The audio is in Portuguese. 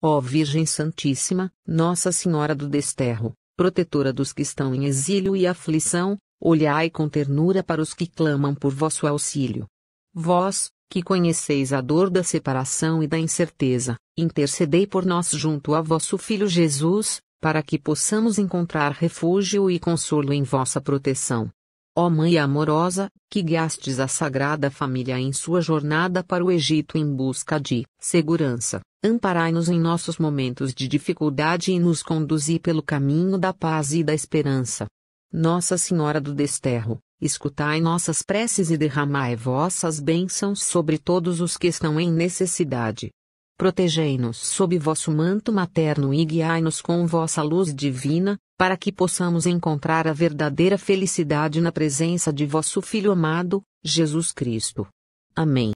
Ó Virgem Santíssima, Nossa Senhora do Desterro, protetora dos que estão em exílio e aflição, olhai com ternura para os que clamam por vosso auxílio. Vós, que conheceis a dor da separação e da incerteza, intercedei por nós junto a vosso Filho Jesus, para que possamos encontrar refúgio e consolo em vossa proteção. Ó Mãe amorosa, que guiastes a Sagrada Família em sua jornada para o Egito em busca de segurança, amparai-nos em nossos momentos de dificuldade e nos conduzi pelo caminho da paz e da esperança. Nossa Senhora do Desterro, escutai nossas preces e derramai vossas bênçãos sobre todos os que estão em necessidade. Protegei-nos sob vosso manto materno e guiai-nos com vossa luz divina, para que possamos encontrar a verdadeira felicidade na presença de vosso Filho amado, Jesus Cristo. Amém.